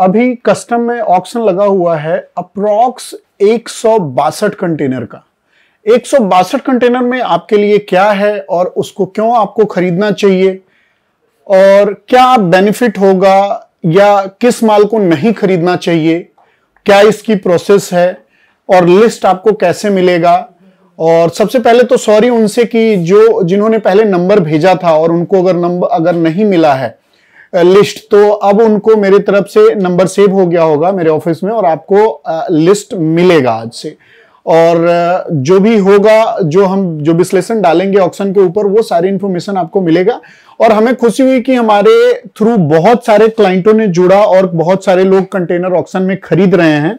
अभी कस्टम में ऑक्शन लगा हुआ है अप्रॉक्स एक कंटेनर का एक कंटेनर में आपके लिए क्या है और उसको क्यों आपको खरीदना चाहिए और क्या बेनिफिट होगा या किस माल को नहीं खरीदना चाहिए क्या इसकी प्रोसेस है और लिस्ट आपको कैसे मिलेगा और सबसे पहले तो सॉरी उनसे कि जो जिन्होंने पहले नंबर भेजा था और उनको अगर नंबर अगर नहीं मिला है लिस्ट तो अब उनको मेरी तरफ से नंबर सेव हो गया होगा मेरे ऑफिस में और आपको लिस्ट मिलेगा आज से और जो भी होगा जो हम जो विश्लेषण डालेंगे ऑक्शन के ऊपर वो सारी इंफॉर्मेशन आपको मिलेगा और हमें खुशी हुई कि हमारे थ्रू बहुत सारे क्लाइंटों ने जुड़ा और बहुत सारे लोग कंटेनर ऑक्शन में खरीद रहे हैं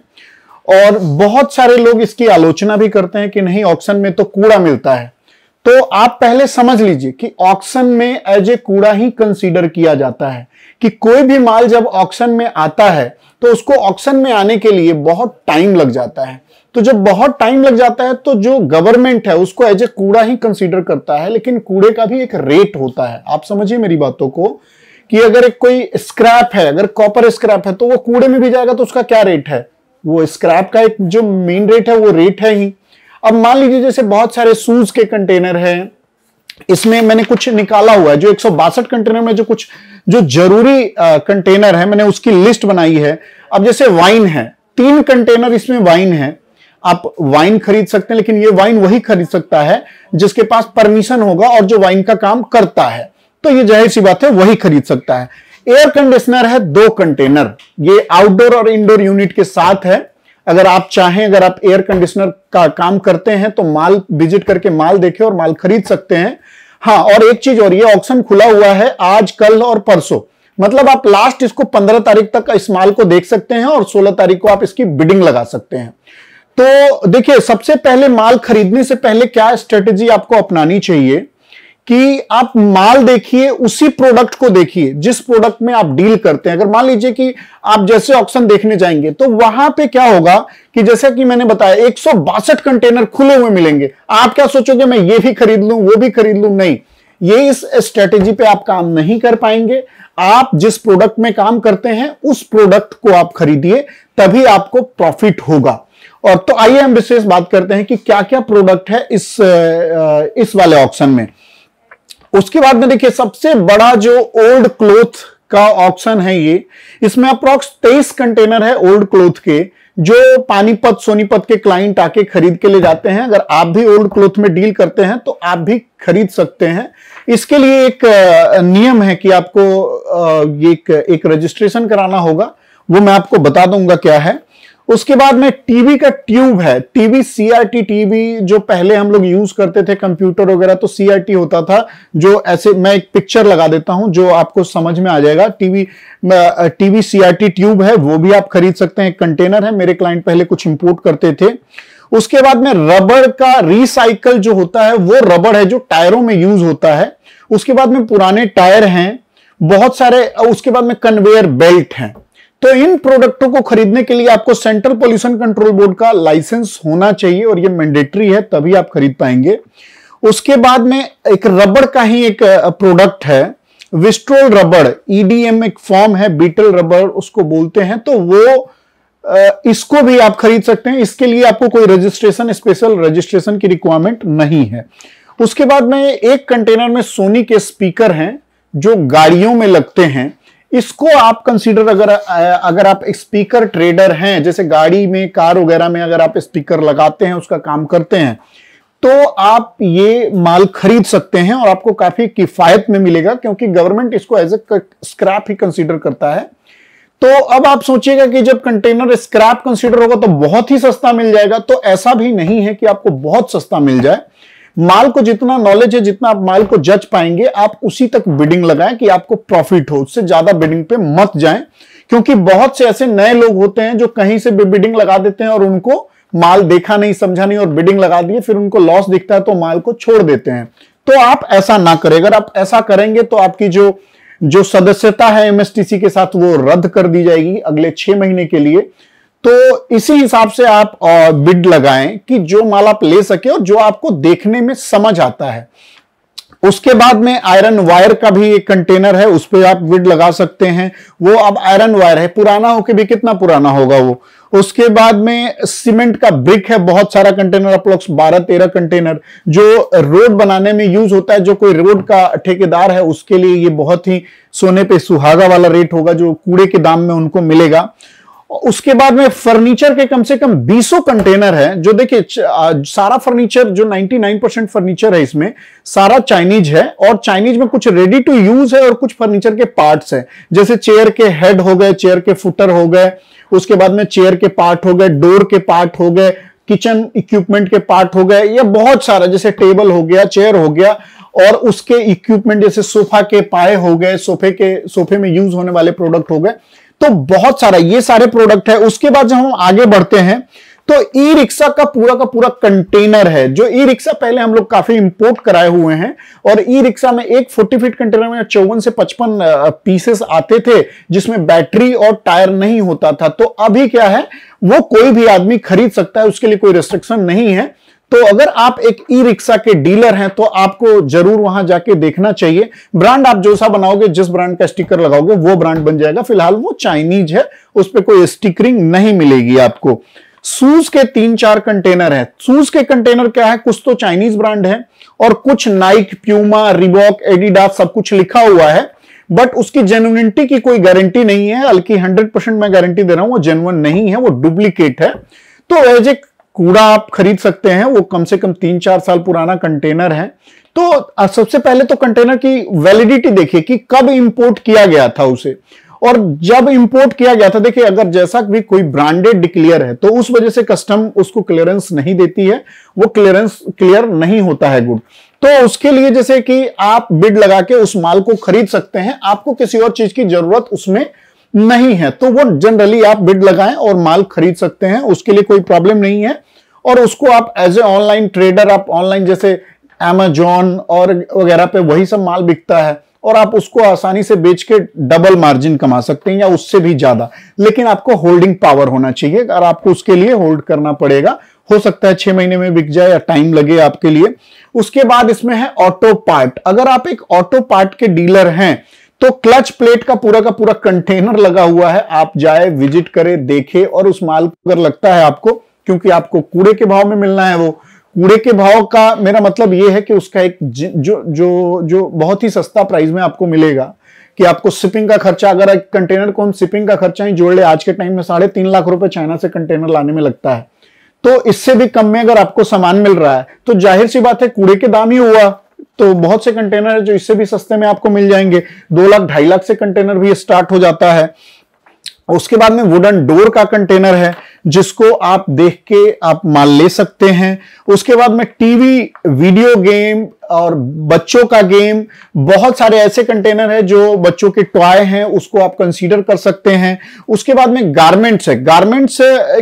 और बहुत सारे लोग इसकी आलोचना भी करते हैं कि नहीं ऑक्शन में तो कूड़ा मिलता है तो आप पहले समझ लीजिए कि ऑक्शन में एज ए कूड़ा ही कंसीडर किया जाता है कि कोई भी माल जब ऑक्शन में आता है तो उसको ऑक्शन में आने के लिए बहुत टाइम लग जाता है तो जब बहुत टाइम लग जाता है तो जो गवर्नमेंट है उसको एज ए कूड़ा ही कंसीडर करता है लेकिन कूड़े का भी एक रेट होता है आप समझिए मेरी बातों को कि अगर एक कोई स्क्रैप है अगर कॉपर स्क्रैप है तो वो कूड़े में भी जाएगा तो उसका क्या रेट है वो स्क्रैप का एक जो मेन रेट है वो रेट है ही अब मान लीजिए जैसे बहुत सारे शूज के कंटेनर है इसमें मैंने कुछ निकाला हुआ है जो एक कंटेनर में जो कुछ जो जरूरी कंटेनर है मैंने उसकी लिस्ट बनाई है अब जैसे वाइन है तीन कंटेनर इसमें वाइन है आप वाइन खरीद सकते हैं लेकिन ये वाइन वही खरीद सकता है जिसके पास परमिशन होगा और जो वाइन का काम करता है तो ये जाहिर सी बात है वही खरीद सकता है एयर कंडीशनर है दो कंटेनर ये आउटडोर और इंडोर यूनिट के साथ है अगर आप चाहें अगर आप एयर कंडीशनर का काम करते हैं तो माल विजिट करके माल देखें और माल खरीद सकते हैं हाँ और एक चीज और ये ऑप्शन खुला हुआ है आज कल और परसों मतलब आप लास्ट इसको 15 तारीख तक इस माल को देख सकते हैं और 16 तारीख को आप इसकी बिडिंग लगा सकते हैं तो देखिए सबसे पहले माल खरीदने से पहले क्या स्ट्रेटेजी आपको अपनानी चाहिए कि आप माल देखिए उसी प्रोडक्ट को देखिए जिस प्रोडक्ट में आप डील करते हैं अगर मान लीजिए कि आप जैसे ऑप्शन देखने जाएंगे तो वहां पे क्या होगा कि जैसा कि मैंने बताया एक कंटेनर खुले हुए मिलेंगे आप क्या सोचोगे मैं ये भी खरीद लू वो भी खरीद लू नहीं ये इस स्ट्रेटेजी पे आप काम नहीं कर पाएंगे आप जिस प्रोडक्ट में काम करते हैं उस प्रोडक्ट को आप खरीदिए तभी आपको प्रॉफिट होगा और तो आइए हम विशेष बात करते हैं कि क्या क्या प्रोडक्ट है इस इस वाले ऑप्शन में उसके बाद में देखिए सबसे बड़ा जो ओल्ड क्लोथ का ऑप्शन है ये इसमें अप्रोक्स तेईस कंटेनर है ओल्ड क्लोथ के जो पानीपत सोनीपत के क्लाइंट आके खरीद के ले जाते हैं अगर आप भी ओल्ड क्लोथ में डील करते हैं तो आप भी खरीद सकते हैं इसके लिए एक नियम है कि आपको एक, एक रजिस्ट्रेशन कराना होगा वो मैं आपको बता दूंगा क्या है उसके बाद में टीवी का ट्यूब है टीवी सीआरटी टीवी जो पहले हम लोग यूज करते थे कंप्यूटर वगैरह तो सीआरटी होता था जो ऐसे मैं एक पिक्चर लगा देता हूं जो आपको समझ में आ जाएगा टीवी टीवी सीआरटी ट्यूब है वो भी आप खरीद सकते हैं कंटेनर है मेरे क्लाइंट पहले कुछ इंपोर्ट करते थे उसके बाद में रबड़ का रिसाइकल जो होता है वो रबड़ है जो टायरों में यूज होता है उसके बाद में पुराने टायर हैं बहुत सारे उसके बाद में कन्वेयर बेल्ट हैं तो इन प्रोडक्टों को खरीदने के लिए आपको सेंट्रल पोल्यूशन कंट्रोल बोर्ड का लाइसेंस होना चाहिए और ये मैंडेटरी है तभी आप खरीद पाएंगे उसके बाद में एक रबड़ का ही एक प्रोडक्ट है विस्ट्रोल रबड़ ईडीएम e एक फॉर्म है बीटल रबड़ उसको बोलते हैं तो वो इसको भी आप खरीद सकते हैं इसके लिए आपको कोई रजिस्ट्रेशन स्पेशल रजिस्ट्रेशन की रिक्वायरमेंट नहीं है उसके बाद में एक कंटेनर में सोनी के स्पीकर हैं जो गाड़ियों में लगते हैं इसको आप कंसीडर अगर अगर आप स्पीकर ट्रेडर हैं जैसे गाड़ी में कार वगैरह में अगर आप स्पीकर लगाते हैं उसका काम करते हैं तो आप ये माल खरीद सकते हैं और आपको काफी किफायत में मिलेगा क्योंकि गवर्नमेंट इसको एज ए स्क्रैप ही कंसीडर करता है तो अब आप सोचिएगा कि जब कंटेनर स्क्रैप कंसीडर होगा तो बहुत ही सस्ता मिल जाएगा तो ऐसा भी नहीं है कि आपको बहुत सस्ता मिल जाए माल को जितना नॉलेज है जितना आप माल को जज पाएंगे आप उसी तक बिडिंग लगाएं कि आपको प्रॉफिट हो उससे ज्यादा बिडिंग पे मत जाएं क्योंकि बहुत से ऐसे नए लोग होते हैं जो कहीं से भी बिडिंग लगा देते हैं और उनको माल देखा नहीं समझा नहीं और बिडिंग लगा दिए फिर उनको लॉस दिखता है तो माल को छोड़ देते हैं तो आप ऐसा ना करें अगर आप ऐसा करेंगे तो आपकी जो जो सदस्यता है एमएसटीसी के साथ वो रद्द कर दी जाएगी अगले छह महीने के लिए तो इसी हिसाब से आप बिड लगाएं कि जो माल आप ले सके और जो आपको देखने में समझ आता है उसके बाद में आयरन वायर का भी एक कंटेनर है उस पर आप विड लगा सकते हैं वो अब आयरन वायर है पुराना होके भी कितना पुराना होगा वो उसके बाद में सीमेंट का ब्रिक है बहुत सारा कंटेनर अप्रोक्स बारह तेरह कंटेनर जो रोड बनाने में यूज होता है जो कोई रोड का ठेकेदार है उसके लिए ये बहुत ही सोने पे सुहागा वाला रेट होगा जो कूड़े के दाम में उनको मिलेगा उसके बाद में फर्नीचर के कम से कम बीसों कंटेनर है जो देखिए सारा फर्नीचर जो 99 परसेंट फर्नीचर है इसमें सारा चाइनीज है और चाइनीज में कुछ रेडी टू यूज है और कुछ फर्नीचर के पार्ट्स हैं जैसे चेयर के हेड हो गए चेयर के फुटर हो गए उसके बाद में चेयर के पार्ट हो गए डोर के पार्ट हो गए किचन इक्विपमेंट के पार्ट हो गए या बहुत सारा जैसे टेबल हो गया चेयर हो गया और उसके इक्विपमेंट जैसे सोफा के पाए हो गए सोफे के सोफे में यूज होने वाले प्रोडक्ट हो गए तो बहुत सारा ये सारे प्रोडक्ट है उसके बाद जब हम आगे बढ़ते हैं तो ई रिक्शा का पूरा का पूरा कंटेनर है जो ई रिक्शा पहले हम लोग काफी इंपोर्ट कराए हुए हैं और ई रिक्शा में एक 40 फीट कंटेनर में चौवन से 55 पीसेस आते थे जिसमें बैटरी और टायर नहीं होता था तो अभी क्या है वो कोई भी आदमी खरीद सकता है उसके लिए कोई रिस्ट्रिक्शन नहीं है तो अगर आप एक ई रिक्शा के डीलर हैं तो आपको जरूर वहां जाके देखना चाहिए ब्रांड आप जो सा बनाओगे जिस ब्रांड का स्टिकर लगाओगे वो ब्रांड बन जाएगा फिलहाल वो चाइनीज है उस पर कोई स्टिकरिंग नहीं मिलेगी आपको सूज के तीन चार कंटेनर है सूज के कंटेनर क्या है कुछ तो चाइनीज ब्रांड है और कुछ नाइक प्यूमा रिबॉक एडिडास सब कुछ लिखा हुआ है बट उसकी जेनुनिटी की कोई गारंटी नहीं है बल्कि 100 परसेंट मैं गारंटी दे रहा हूं वो जेनुअन नहीं है वो डुप्लीकेट है तो एज एक कूड़ा आप खरीद सकते हैं वो कम से कम तीन चार साल पुराना कंटेनर है तो सबसे पहले तो कंटेनर की वैलिडिटी देखिए कि कब इंपोर्ट किया गया था उसे और जब इंपोर्ट किया गया था देखिए अगर जैसा भी कोई ब्रांडेड डिक्लेयर है तो उस वजह से कस्टम उसको क्लियरेंस नहीं देती है वो क्लियरेंस क्लियर नहीं होता है गुड तो उसके लिए जैसे कि आप बिड लगा के उस माल को खरीद सकते हैं आपको किसी और चीज की जरूरत उसमें नहीं है तो वो जनरली आप बिड लगाएं और माल खरीद सकते हैं उसके लिए कोई प्रॉब्लम नहीं है और उसको आप एज ए ऑनलाइन ट्रेडर आप ऑनलाइन जैसे एमेजॉन और वगैरह पे वही सब माल बिकता है और आप उसको आसानी से बेच के डबल मार्जिन कमा सकते हैं या उससे भी ज्यादा लेकिन आपको होल्डिंग पावर होना चाहिए अगर आपको उसके लिए होल्ड करना पड़ेगा हो सकता है छह महीने में बिक जाए या टाइम लगे आपके लिए उसके बाद इसमें है ऑटो पार्ट अगर आप एक ऑटो पार्ट के डीलर हैं तो क्लच प्लेट का पूरा का पूरा कंटेनर लगा हुआ है आप जाए विजिट करें देखें और उस माल को अगर लगता है आपको क्योंकि आपको कूड़े के भाव में मिलना है वो कूड़े के भाव का मेरा मतलब ये है कि उसका एक जो जो जो बहुत ही सस्ता प्राइस में आपको मिलेगा कि आपको शिपिंग का खर्चा अगर एक कंटेनर को हम शिपिंग का खर्चा ही जोड़ ले आज के टाइम में साढ़े तीन लाख रुपए चाइना से कंटेनर लाने में लगता है तो इससे भी कम में अगर आपको सामान मिल रहा है तो जाहिर सी बात है कूड़े के दाम ही हुआ तो बहुत से कंटेनर है जो इससे भी सस्ते में आपको मिल जाएंगे दो लाख ढाई लाख से कंटेनर भी स्टार्ट हो जाता है उसके बाद में वुडन डोर का कंटेनर है जिसको आप देख के आप माल ले सकते हैं उसके बाद में टीवी वीडियो गेम और बच्चों का गेम बहुत सारे ऐसे कंटेनर है जो बच्चों के टॉय हैं उसको आप कंसीडर कर सकते हैं उसके बाद में गारमेंट्स है गारमेंट्स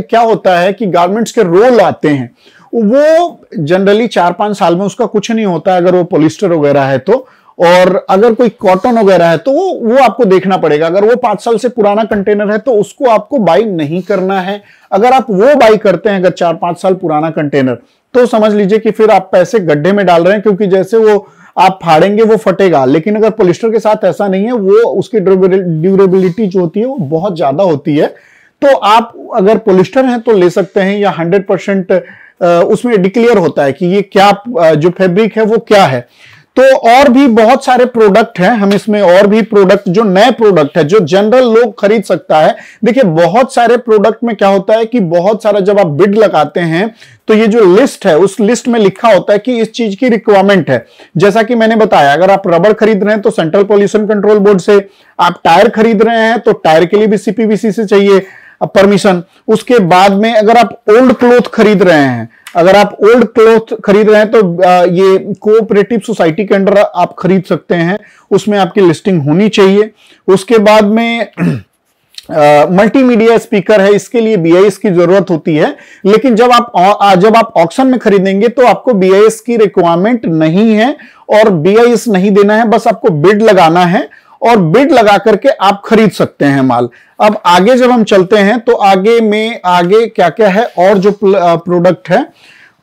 क्या होता है कि गारमेंट्स के रोल आते हैं वो जनरली चार पांच साल में उसका कुछ नहीं होता अगर वो पोलिस्टर वगैरह है तो और अगर कोई कॉटन वगैरह है तो वो वो आपको देखना पड़ेगा अगर वो पांच साल से पुराना कंटेनर है तो उसको आपको बाई नहीं करना है अगर आप वो बाई करते हैं अगर चार पांच साल पुराना कंटेनर तो समझ लीजिए कि फिर आप पैसे गड्ढे में डाल रहे हैं क्योंकि जैसे वो आप फाड़ेंगे वो फटेगा लेकिन अगर पोलिस्टर के साथ ऐसा नहीं है वो उसकी ड्यूरेबिलिटी जो होती है वो बहुत ज्यादा होती है तो आप अगर पोलिस्टर हैं तो ले सकते हैं या हंड्रेड परसेंट उसमें डिक्लेयर होता है कि ये क्या जो फैब्रिक है वो क्या है तो और भी बहुत सारे प्रोडक्ट हैं हम इसमें और भी प्रोडक्ट जो नए प्रोडक्ट है जो जनरल लोग खरीद सकता है देखिए बहुत सारे प्रोडक्ट में क्या होता है कि बहुत सारा जब आप बिड लगाते हैं तो ये जो लिस्ट है उस लिस्ट में लिखा होता है कि इस चीज की रिक्वायरमेंट है जैसा कि मैंने बताया अगर आप रबर खरीद रहे हैं तो सेंट्रल पॉल्यूशन कंट्रोल बोर्ड से आप टायर खरीद रहे हैं तो टायर के लिए भी सीपीबीसी से चाहिए परमिशन उसके बाद में अगर आप ओल्ड क्लोथ खरीद रहे हैं अगर आप ओल्ड क्लोथ खरीद रहे हैं तो ये कोऑपरेटिव सोसाइटी के अंडर आप खरीद सकते हैं उसमें आपकी लिस्टिंग होनी चाहिए उसके बाद में मल्टीमीडिया uh, स्पीकर है इसके लिए बीआईएस की जरूरत होती है लेकिन जब आप आ, जब आप ऑक्शन में खरीदेंगे तो आपको बीआईएस की रिक्वायरमेंट नहीं है और बीआईएस नहीं देना है बस आपको बिड लगाना है और बिड लगा करके आप खरीद सकते हैं माल अब आगे जब हम चलते हैं तो आगे में आगे क्या क्या है और जो प्रोडक्ट है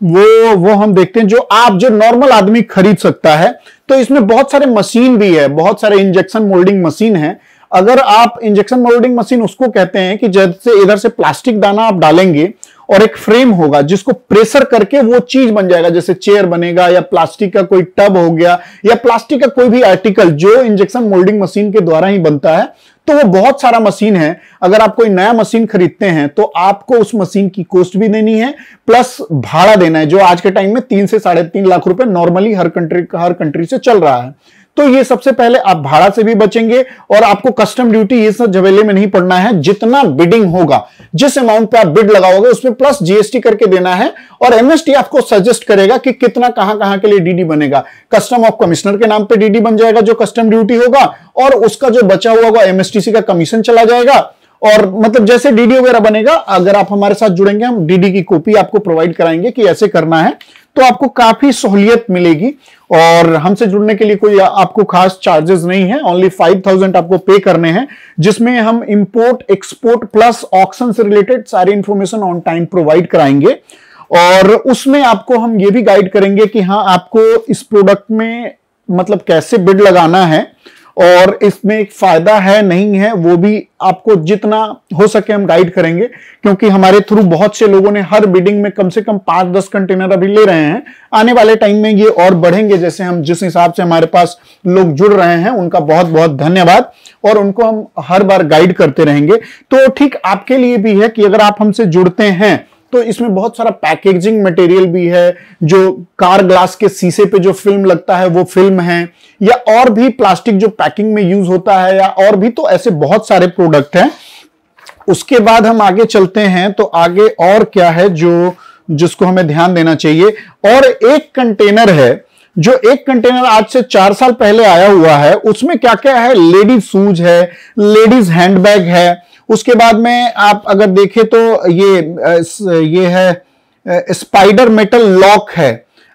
वो वो हम देखते हैं जो आप जो नॉर्मल आदमी खरीद सकता है तो इसमें बहुत सारे मशीन भी है बहुत सारे इंजेक्शन मोल्डिंग मशीन है अगर आप इंजेक्शन मोल्डिंग मशीन उसको कहते हैं कि जैसे इधर से प्लास्टिक दाना आप डालेंगे और एक फ्रेम होगा जिसको प्रेशर करके वो चीज बन जाएगा जैसे चेयर बनेगा या प्लास्टिक का कोई टब हो गया या प्लास्टिक का कोई भी आर्टिकल जो इंजेक्शन मोल्डिंग मशीन के द्वारा ही बनता है तो वो बहुत सारा मशीन है अगर आप कोई नया मशीन खरीदते हैं तो आपको उस मशीन की कॉस्ट भी देनी है प्लस भाड़ा देना है जो आज के टाइम में तीन से साढ़े तीन लाख रुपए नॉर्मली हर कंट्री हर कंट्री से चल रहा है तो ये सबसे पहले आप भाड़ा से भी बचेंगे और आपको कस्टम ड्यूटी ये सब झवेले में नहीं पड़ना है जितना बिडिंग होगा जिस अमाउंट पे आप बिड लगाओगे उसमें प्लस जीएसटी करके देना है और एमएसटी आपको सजेस्ट करेगा कि कितना कहां कहां के लिए डीडी बनेगा कस्टम ऑफ कमिश्नर के नाम पर डीडी बन जाएगा जो कस्टम ड्यूटी होगा और उसका जो बचा हुआ होगा एमएसटीसी का कमीशन चला जाएगा और मतलब जैसे डीडी वगैरह बनेगा अगर आप हमारे साथ जुड़ेंगे हम डीडी की कॉपी आपको प्रोवाइड कराएंगे कि ऐसे करना है तो आपको काफी सहूलियत मिलेगी और हमसे जुड़ने के लिए कोई आपको खास चार्जेस नहीं है ओनली फाइव थाउजेंड आपको पे करने हैं जिसमें हम इंपोर्ट एक्सपोर्ट प्लस ऑक्शन से रिलेटेड सारी इंफॉर्मेशन ऑन टाइम प्रोवाइड कराएंगे और उसमें आपको हम ये भी गाइड करेंगे कि हाँ आपको इस प्रोडक्ट में मतलब कैसे बिड लगाना है और इसमें एक फायदा है नहीं है वो भी आपको जितना हो सके हम गाइड करेंगे क्योंकि हमारे थ्रू बहुत से लोगों ने हर बिडिंग में कम से कम पांच दस कंटेनर अभी ले रहे हैं आने वाले टाइम में ये और बढ़ेंगे जैसे हम जिस हिसाब से हमारे पास लोग जुड़ रहे हैं उनका बहुत बहुत धन्यवाद और उनको हम हर बार गाइड करते रहेंगे तो ठीक आपके लिए भी है कि अगर आप हमसे जुड़ते हैं तो इसमें बहुत सारा पैकेजिंग मटेरियल भी है जो कार ग्लास के शीशे पे जो फिल्म लगता है वो फिल्म है या और भी प्लास्टिक जो पैकिंग में यूज होता है या और भी तो ऐसे बहुत सारे प्रोडक्ट हैं उसके बाद हम आगे चलते हैं तो आगे और क्या है जो जिसको हमें ध्यान देना चाहिए और एक कंटेनर है जो एक कंटेनर आज से चार साल पहले आया हुआ है उसमें क्या क्या है लेडीज शूज है लेडीज हैंडबैग है उसके बाद में आप अगर देखें तो ये ये है स्पाइडर मेटल लॉक है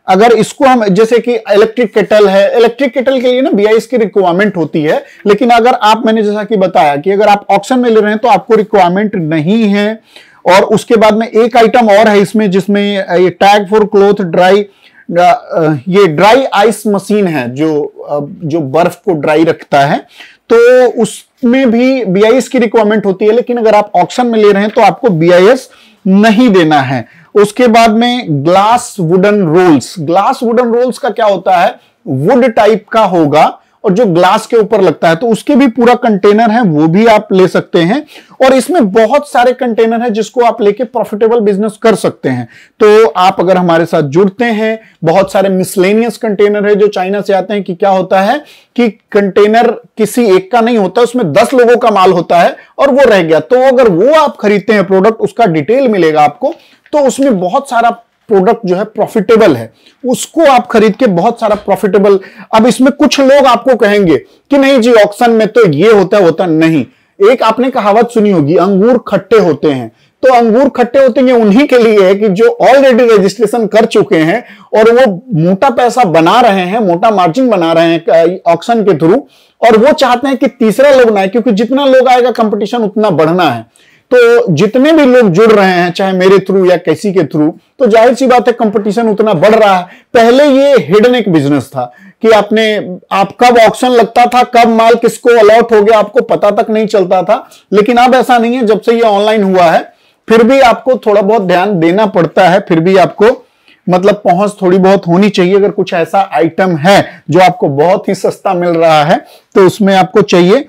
अगर इसको हम जैसे कि इलेक्ट्रिक केटल है इलेक्ट्रिक केटल के लिए ना बीआईएस की रिक्वायरमेंट होती है लेकिन अगर आप मैंने जैसा कि बताया कि अगर आप ऑप्शन में ले रहे हैं तो आपको रिक्वायरमेंट नहीं है और उसके बाद में एक आइटम और है इसमें जिसमें ये टैग फॉर क्लोथ ड्राई ये ड्राई आइस मशीन है जो जो बर्फ को ड्राई रखता है तो उसमें भी बीआईएस की रिक्वायरमेंट होती है लेकिन अगर आप ऑप्शन में ले रहे हैं तो आपको बीआईएस नहीं देना है उसके बाद में glass wooden rolls glass wooden rolls का क्या होता है वुड टाइप का होगा और जो ग्लास के ऊपर लगता है तो उसके भी पूरा कंटेनर है वो भी आप ले सकते हैं और इसमें बहुत सारे कंटेनर है जिसको आप लेके प्रॉफिटेबल बिजनेस कर सकते हैं तो आप अगर हमारे साथ जुड़ते हैं बहुत सारे मिसलेनियस कंटेनर है जो चाइना से आते हैं कि क्या होता है कि कंटेनर किसी एक का नहीं होता उसमें दस लोगों का माल होता है और वो रह गया तो अगर वो आप खरीदते हैं प्रोडक्ट उसका डिटेल मिलेगा आपको तो उसमें बहुत सारा प्रोडक्ट जो है प्रॉफिटेबल है उसको आप खरीद के बहुत सारा प्रॉफिटेबल अब इसमें कुछ लोग आपको कहेंगे कि नहीं जी ऑक्शन में तो ये होता है होता नहीं एक आपने कहावत सुनी होगी अंगूर खट्टे होते हैं तो अंगूर खट्टे होते हैं उन्हीं के लिए है कि जो ऑलरेडी रजिस्ट्रेशन कर चुके हैं और वो मोटा पैसा बना रहे हैं मोटा मार्जिन बना रहे हैं ऑक्शन के थ्रू और वो चाहते हैं कि तीसरा लोग ना आए क्योंकि जितना लोग आएगा कंपटीशन उतना बढ़ना है तो जितने भी लोग जुड़ रहे हैं चाहे मेरे थ्रू या कैसी के थ्रू तो जाहिर सी बात है कंपटीशन उतना बढ़ रहा है पहले ये हिडन एक बिजनेस था कि आपने आप कब ऑप्शन लगता था कब माल किसको अलॉट हो गया आपको पता तक नहीं चलता था लेकिन अब ऐसा नहीं है जब से ये ऑनलाइन हुआ है फिर भी आपको थोड़ा बहुत ध्यान देना पड़ता है फिर भी आपको मतलब पहुंच थोड़ी बहुत होनी चाहिए अगर कुछ ऐसा आइटम है जो आपको बहुत ही सस्ता मिल रहा है तो उसमें आपको चाहिए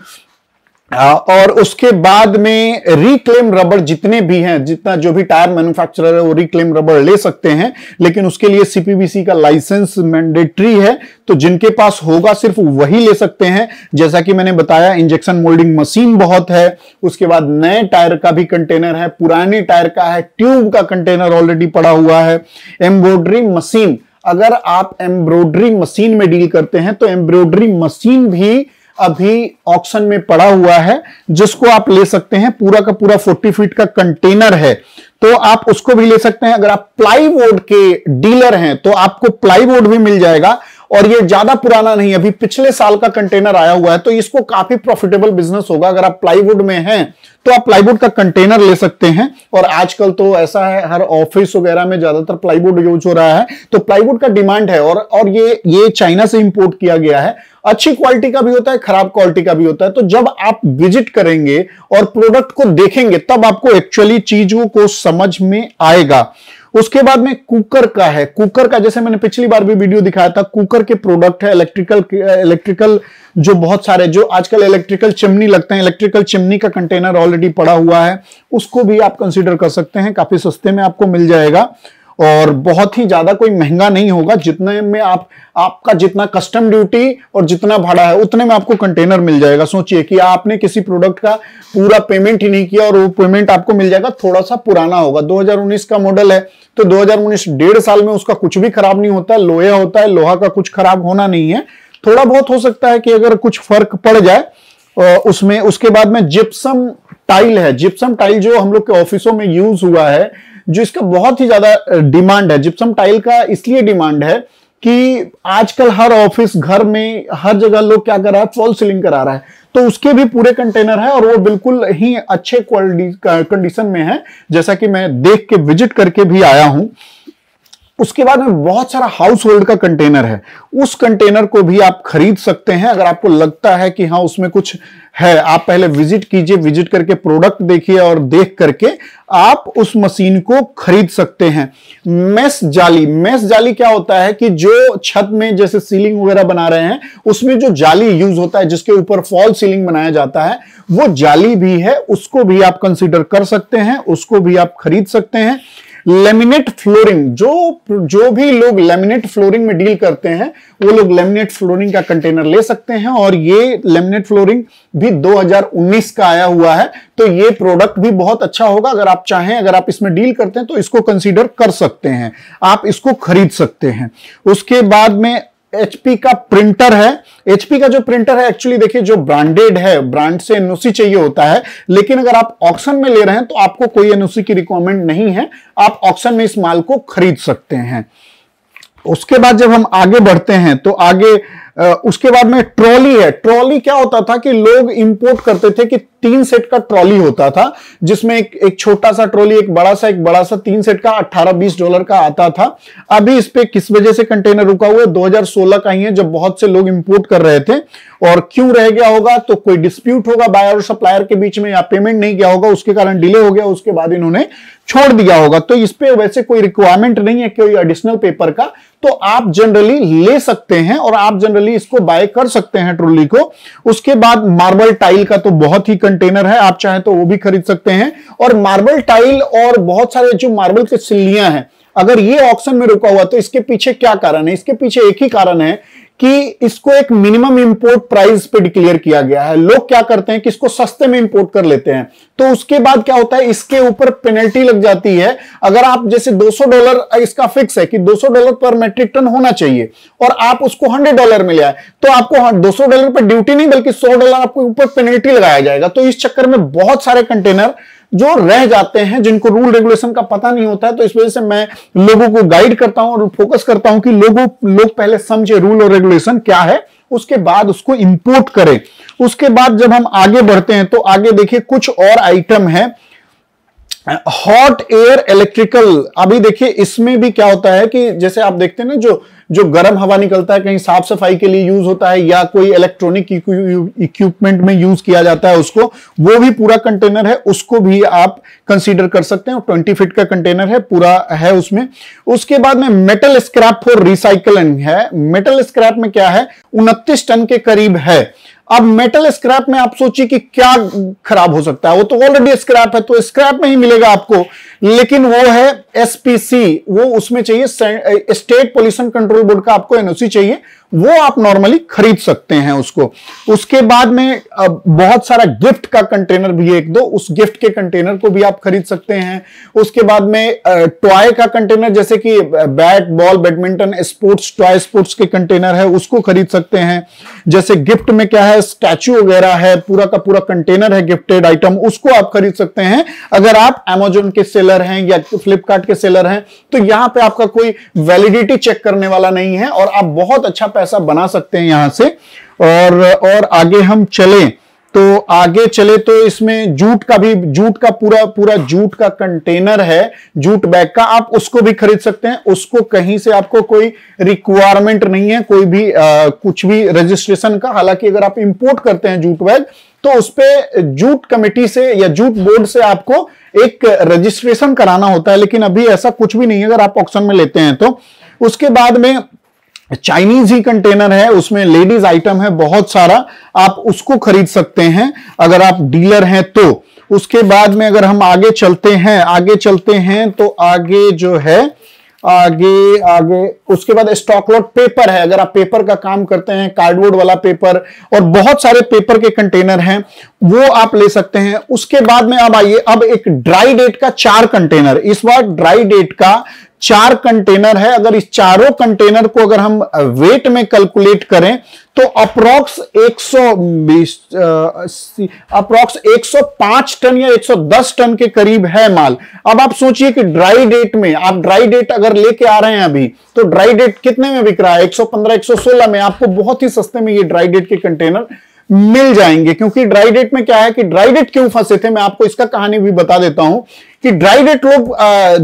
और उसके बाद में रिक्लेम रबड़ जितने भी हैं जितना जो भी टायर मैन्युफैक्चरर है वो रिक्लेम रबड़ ले सकते हैं लेकिन उसके लिए सीपीबीसी का लाइसेंस मैंडेटरी है तो जिनके पास होगा सिर्फ वही ले सकते हैं जैसा कि मैंने बताया इंजेक्शन मोल्डिंग मशीन बहुत है उसके बाद नए टायर का भी कंटेनर है पुराने टायर का है ट्यूब का कंटेनर ऑलरेडी पड़ा हुआ है एम्ब्रॉयडरी मशीन अगर आप एम्ब्रॉयडरी मशीन में डील करते हैं तो एम्ब्रॉयडरी मशीन भी अभी ऑक्शन में पड़ा हुआ है जिसको आप ले सकते हैं पूरा का पूरा 40 फीट का कंटेनर है तो आप उसको भी ले सकते हैं अगर आप प्लाईवुड के डीलर हैं तो आपको प्लाईवुड भी मिल जाएगा और ये ज्यादा पुराना नहीं अभी पिछले साल का कंटेनर आया हुआ है तो इसको काफी प्रॉफिटेबल बिजनेस होगा अगर आप प्लाईवुड में हैं तो आप प्लाईवुड का कंटेनर ले सकते हैं और आजकल तो ऐसा है हर ऑफिस वगैरह में ज्यादातर प्लाईवुड यूज हो रहा है तो प्लाईवुड का डिमांड है और और ये ये चाइना से इंपोर्ट किया गया है अच्छी क्वालिटी का भी होता है खराब क्वालिटी का भी होता है तो जब आप विजिट करेंगे और प्रोडक्ट को देखेंगे तब आपको एक्चुअली चीजों को समझ में आएगा उसके बाद में कुकर का है कुकर का जैसे मैंने पिछली बार भी वीडियो दिखाया था कुकर के प्रोडक्ट है इलेक्ट्रिकल इलेक्ट्रिकल जो बहुत सारे जो आजकल इलेक्ट्रिकल चिमनी लगते हैं इलेक्ट्रिकल चिमनी का कंटेनर ऑलरेडी पड़ा हुआ है उसको भी आप कंसिडर कर सकते हैं काफी सस्ते में आपको मिल जाएगा और बहुत ही ज्यादा कोई महंगा नहीं होगा जितने में आप आपका जितना कस्टम ड्यूटी और जितना भाड़ा है उतने में आपको कंटेनर मिल जाएगा सोचिए कि आपने किसी प्रोडक्ट का पूरा पेमेंट ही नहीं किया और वो पेमेंट आपको मिल जाएगा थोड़ा सा पुराना होगा 2019 का मॉडल है तो 2019 डेढ़ साल में उसका कुछ भी खराब नहीं होता लोहे होता है लोहा का कुछ खराब होना नहीं है थोड़ा बहुत हो सकता है कि अगर कुछ फर्क पड़ जाए उसमें उसके बाद में जिप्सम टाइल है जिप्सम टाइल जो हम लोग के ऑफिसों में यूज हुआ है जो इसका बहुत ही ज्यादा डिमांड है जिप्सम टाइल का इसलिए डिमांड है कि आजकल हर ऑफिस घर में हर जगह लोग क्या कर रहा है फॉल सीलिंग करा रहा है तो उसके भी पूरे कंटेनर है और वो बिल्कुल ही अच्छे क्वालिटी कंडीशन में है जैसा कि मैं देख के विजिट करके भी आया हूं उसके बाद में बहुत सारा हाउस होल्ड का कंटेनर है उस कंटेनर को भी आप खरीद सकते हैं अगर आपको लगता है कि हाँ उसमें कुछ है आप पहले विजिट कीजिए विजिट करके प्रोडक्ट देखिए और देख करके आप उस मशीन को खरीद सकते हैं मेस जाली मेस जाली क्या होता है कि जो छत में जैसे सीलिंग वगैरह बना रहे हैं उसमें जो जाली यूज होता है जिसके ऊपर फॉल सीलिंग बनाया जाता है वो जाली भी है उसको भी आप कंसिडर कर सकते हैं उसको भी आप खरीद सकते हैं लेमिनेट फ्लोरिंग जो जो भी लोग लेमिनेट फ्लोरिंग में डील करते हैं वो लोग लेमिनेट फ्लोरिंग का कंटेनर ले सकते हैं और ये लेमिनेट फ्लोरिंग भी 2019 का आया हुआ है तो ये प्रोडक्ट भी बहुत अच्छा होगा अगर आप चाहें अगर आप इसमें डील करते हैं तो इसको कंसीडर कर सकते हैं आप इसको खरीद सकते हैं उसके बाद में एचपी का प्रिंटर है एचपी का जो प्रिंटर है एक्चुअली देखिए जो ब्रांडेड है ब्रांड से एनओसी चाहिए होता है लेकिन अगर आप ऑक्शन में ले रहे हैं तो आपको कोई एनओसी की रिक्वायरमेंट नहीं है आप ऑक्शन में इस माल को खरीद सकते हैं उसके बाद जब हम आगे बढ़ते हैं तो आगे उसके बाद में ट्रॉली है ट्रॉली क्या होता था कि लोग इंपोर्ट करते थे कि तीन सेट का ट्रॉली होता था जिसमें एक एक छोटा सा ट्रॉली एक बड़ा सा एक बड़ा सा तीन सेट का 18-20 डॉलर का आता था अभी इस पे किस वजह से कंटेनर रुका हुआ है 2016 का ही है जब बहुत से लोग इंपोर्ट कर रहे थे और क्यों रह गया होगा तो कोई डिस्प्यूट होगा बायर और सप्लायर के बीच में या पेमेंट नहीं किया होगा उसके कारण डिले हो गया उसके बाद इन्होंने छोड़ दिया होगा तो इस पे वैसे कोई रिक्वायरमेंट नहीं है कोई एडिशनल पेपर का तो आप जनरली ले सकते हैं और आप जनरली इसको बाय कर सकते हैं ट्रोली को उसके बाद मार्बल टाइल का तो बहुत ही कंटेनर है आप चाहें तो वो भी खरीद सकते हैं और मार्बल टाइल और बहुत सारे जो मार्बल की सिल्लियां हैं अगर ये ऑप्शन में रुका हुआ तो इसके पीछे क्या कारण है इसके पीछे एक ही कारण है कि इसको एक मिनिमम इंपोर्ट प्राइस पे डिक्लेयर किया गया है लोग क्या करते हैं कि इसको सस्ते में इंपोर्ट कर लेते हैं तो उसके बाद क्या होता है इसके ऊपर पेनल्टी लग जाती है अगर आप जैसे 200 डॉलर इसका फिक्स है कि 200 डॉलर पर मेट्रिक टन होना चाहिए और आप उसको 100 डॉलर में ले आए तो आपको हाँ, दो डॉलर पर ड्यूटी नहीं बल्कि सौ डॉलर आपके ऊपर पेनल्टी लगाया जाएगा तो इस चक्कर में बहुत सारे कंटेनर जो रह जाते हैं जिनको रूल रेगुलेशन का पता नहीं होता है तो इस वजह से मैं लोगों को गाइड करता हूं और फोकस करता हूं कि लोगों लोग पहले समझे रूल और रेगुलेशन क्या है उसके बाद उसको इंपोर्ट करें उसके बाद जब हम आगे बढ़ते हैं तो आगे देखिए कुछ और आइटम है हॉट एयर इलेक्ट्रिकल अभी देखिए इसमें भी क्या होता है कि जैसे आप देखते हैं ना जो जो गर्म हवा निकलता है कहीं साफ सफाई के लिए यूज होता है या कोई इलेक्ट्रॉनिक इक्विपमेंट में यूज किया जाता है उसको वो भी पूरा कंटेनर है उसको भी आप कंसीडर कर सकते हैं ट्वेंटी फीट का कंटेनर है पूरा है उसमें उसके बाद में मेटल स्क्रैप फॉर रिसाइकलिंग है मेटल स्क्रैप में क्या है उनतीस टन के करीब है अब मेटल स्क्रैप में आप सोचिए कि क्या खराब हो सकता है वो तो ऑलरेडी स्क्रैप है तो स्क्रैप में ही मिलेगा आपको लेकिन वो है एसपीसी वो उसमें चाहिए स्टेट पोल्यूशन कंट्रोल बोर्ड का आपको एनओसी चाहिए वो आप नॉर्मली खरीद सकते हैं उसको उसके बाद में बहुत सारा गिफ्ट का कंटेनर भी एक दो उस गिफ्ट के कंटेनर को भी आप खरीद सकते हैं उसके बाद में टॉय का कंटेनर जैसे कि bat ball badminton sports toy sports के कंटेनर है उसको खरीद सकते हैं जैसे गिफ्ट में क्या है स्टैचू वगैरह है पूरा का पूरा कंटेनर है गिफ्टेड आइटम उसको आप खरीद सकते हैं अगर आप एमेजोन के सेलर हैं या फ्लिपकार्ट के सेलर हैं तो यहां पे आपका कोई वैलिडिटी चेक करने वाला नहीं है और आप बहुत अच्छा पैसा बना सकते हैं यहां से और और आगे हम चले तो आगे चले तो इसमें जूट का भी जूट का पूरा पूरा जूट का कंटेनर है जूट बैग का आप उसको भी खरीद सकते हैं उसको कहीं से आपको कोई रिक्वायरमेंट नहीं है कोई भी आ, कुछ भी रजिस्ट्रेशन का हालांकि अगर आप इंपोर्ट करते हैं जूट बैग तो उसपे जूट कमेटी से या जूट बोर्ड से आपको एक रजिस्ट्रेशन कराना होता है लेकिन अभी ऐसा कुछ भी नहीं है अगर आप ऑप्शन में लेते हैं तो उसके बाद में चाइनीज ही कंटेनर है उसमें लेडीज आइटम है बहुत सारा आप उसको खरीद सकते हैं अगर आप डीलर हैं तो उसके बाद में अगर हम आगे चलते हैं आगे चलते हैं तो आगे जो है आगे आगे उसके बाद स्टॉकलॉट पेपर है अगर आप पेपर का काम करते हैं कार्डबोर्ड वाला पेपर और बहुत सारे पेपर के कंटेनर हैं वो आप ले सकते हैं उसके बाद में अब आइए अब एक ड्राई डेट का चार कंटेनर इस बार ड्राई डेट का चार कंटेनर है अगर इस चारों कंटेनर को अगर हम वेट में कैलकुलेट करें तो अप्रोक्स 120 अप्रोक्स 105 टन या 110 टन के करीब है माल अब आप सोचिए कि ड्राई डेट में आप ड्राई डेट अगर लेके आ रहे हैं अभी तो ड्राई डेट कितने में बिक रहा है 115 116 में आपको बहुत ही सस्ते में ये ड्राई डेट के कंटेनर मिल जाएंगे क्योंकि ड्राई डेट में क्या है कि ड्राई डेट क्यों फंसे थे मैं आपको इसका कहानी भी बता देता हूं कि ड्राई रेट लोग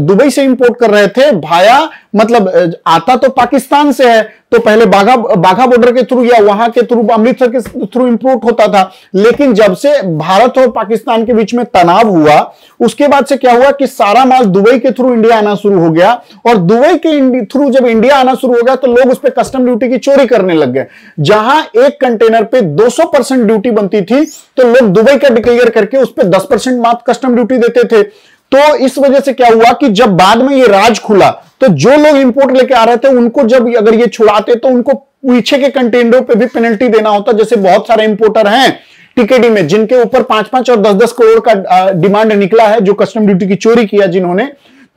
दुबई से इंपोर्ट कर रहे थे भाया मतलब आता तो पाकिस्तान से है तो पहले बाघा बाघा बॉर्डर के थ्रू या वहां के थ्रू अमृतसर के थ्रू इंपोर्ट होता था लेकिन जब से भारत और पाकिस्तान के बीच में तनाव हुआ उसके बाद से क्या हुआ कि सारा माल दुबई के थ्रू इंडिया आना शुरू हो गया और दुबई के थ्रू जब इंडिया आना शुरू हो गया तो लोग उस पर कस्टम ड्यूटी की चोरी करने लग गए जहां एक कंटेनर पे दो परसेंट ड्यूटी बनती थी तो लोग दुबई का डिक्लेयर करके उस पर दस परसेंट मात्र कस्टम ड्यूटी देते थे तो इस वजह से क्या हुआ कि जब बाद में ये राज खुला तो जो लोग इंपोर्ट लेके आ रहे थे उनको जब अगर ये छुड़ाते तो उनको पीछे के कंटेनरों पे भी पेनल्टी देना होता जैसे बहुत सारे इंपोर्टर हैं टिकेटी में जिनके ऊपर पांच पांच और दस दस करोड़ का डिमांड निकला है जो कस्टम ड्यूटी की चोरी किया जिन्होंने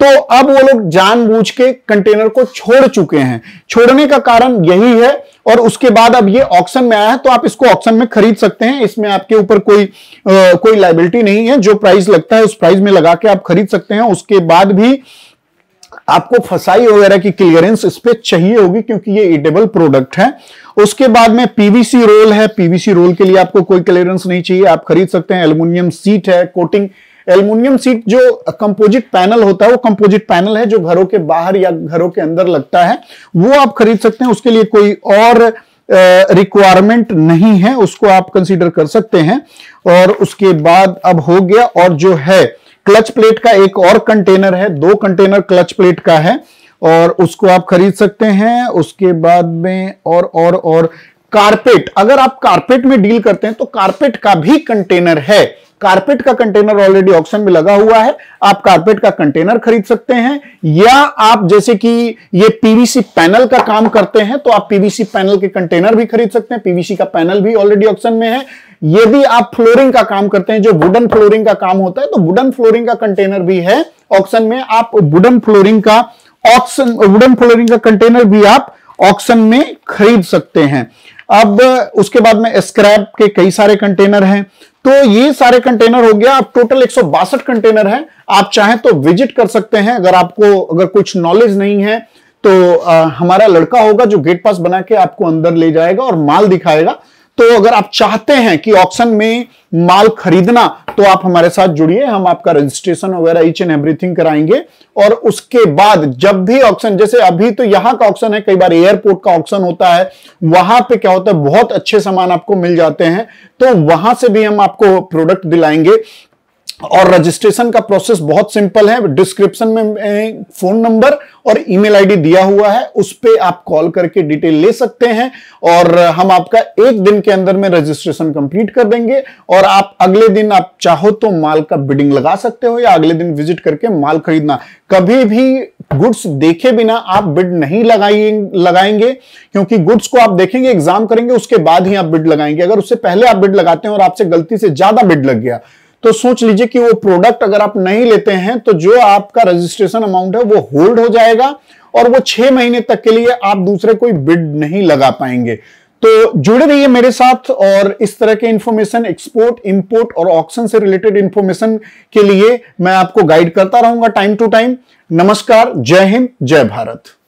तो अब वो लोग जानबूझ के कंटेनर को छोड़ चुके हैं छोड़ने का कारण यही है और उसके बाद अब ये ऑक्शन में आया है तो आप इसको ऑक्शन में खरीद सकते हैं इसमें आपके ऊपर कोई आ, कोई लाइबिलिटी नहीं है जो प्राइस लगता है उस प्राइस में लगा के आप खरीद सकते हैं उसके बाद भी आपको फसाई वगैरह की क्लियरेंस इस पर चाहिए होगी क्योंकि ये ईडेबल प्रोडक्ट है उसके बाद में पीवीसी रोल है पीवीसी रोल के लिए आपको कोई क्लियरेंस नहीं चाहिए आप खरीद सकते हैं एल्यूमिनियम सीट है कोटिंग एल्यूमिनियम सीट जो कंपोजिट पैनल होता है वो कंपोजिट पैनल है जो घरों के बाहर या घरों के अंदर लगता है वो आप खरीद सकते हैं उसके लिए कोई और रिक्वायरमेंट नहीं है उसको आप कंसीडर कर सकते हैं और उसके बाद अब हो गया और जो है क्लच प्लेट का एक और कंटेनर है दो कंटेनर क्लच प्लेट का है और उसको आप खरीद सकते हैं उसके बाद में और और और कारपेट अगर आप कारपेट में डील करते हैं तो कारपेट का भी कंटेनर है कारपेट का कंटेनर ऑलरेडी ऑक्शन में लगा हुआ है आप कारपेट का कंटेनर खरीद सकते हैं या आप जैसे कि ये पीवीसी पैनल का काम करते हैं तो आप पीवीसी पैनल के कंटेनर भी खरीद सकते हैं पीवीसी का पैनल भी ऑलरेडी ऑप्शन में है यदि आप फ्लोरिंग का काम करते हैं जो वुडन फ्लोरिंग का काम होता है तो वुडन फ्लोरिंग का कंटेनर भी है ऑप्शन में आप वुडन फ्लोरिंग का ऑक्शन वुडन फ्लोरिंग का कंटेनर भी आप ऑक्शन में खरीद सकते हैं अब उसके बाद में स्क्रैप के कई सारे कंटेनर हैं तो ये सारे कंटेनर हो गया अब टोटल एक कंटेनर है आप चाहें तो विजिट कर सकते हैं अगर आपको अगर कुछ नॉलेज नहीं है तो आ, हमारा लड़का होगा जो गेट पास बना के आपको अंदर ले जाएगा और माल दिखाएगा तो अगर आप चाहते हैं कि ऑक्शन में माल खरीदना तो आप हमारे साथ जुड़िए हम आपका रजिस्ट्रेशन वगैरह ईच एंड एवरीथिंग कराएंगे और उसके बाद जब भी ऑक्शन जैसे अभी तो यहां का ऑक्शन है कई बार एयरपोर्ट का ऑक्शन होता है वहां पे क्या होता है बहुत अच्छे सामान आपको मिल जाते हैं तो वहां से भी हम आपको प्रोडक्ट दिलाएंगे और रजिस्ट्रेशन का प्रोसेस बहुत सिंपल है डिस्क्रिप्शन में फोन नंबर और ईमेल आईडी दिया हुआ है उस पर आप कॉल करके डिटेल ले सकते हैं और हम आपका एक दिन के अंदर में रजिस्ट्रेशन कंप्लीट कर देंगे और आप अगले दिन आप चाहो तो माल का बिडिंग लगा सकते हो या अगले दिन विजिट करके माल खरीदना कभी भी गुड्स देखे बिना आप बिड नहीं लगाए लगाएंगे क्योंकि गुड्स को आप देखेंगे एग्जाम करेंगे उसके बाद ही आप बिड लगाएंगे अगर उससे पहले आप बिड लगाते हैं और आपसे गलती से ज्यादा बिड लग गया तो सोच लीजिए कि वो प्रोडक्ट अगर आप नहीं लेते हैं तो जो आपका रजिस्ट्रेशन अमाउंट है वो होल्ड हो जाएगा और वो छह महीने तक के लिए आप दूसरे कोई बिड नहीं लगा पाएंगे तो जुड़े रहिए मेरे साथ और इस तरह के इंफॉर्मेशन एक्सपोर्ट इंपोर्ट और ऑक्शन से रिलेटेड इंफॉर्मेशन के लिए मैं आपको गाइड करता रहूंगा टाइम टू टाइम नमस्कार जय हिंद जय भारत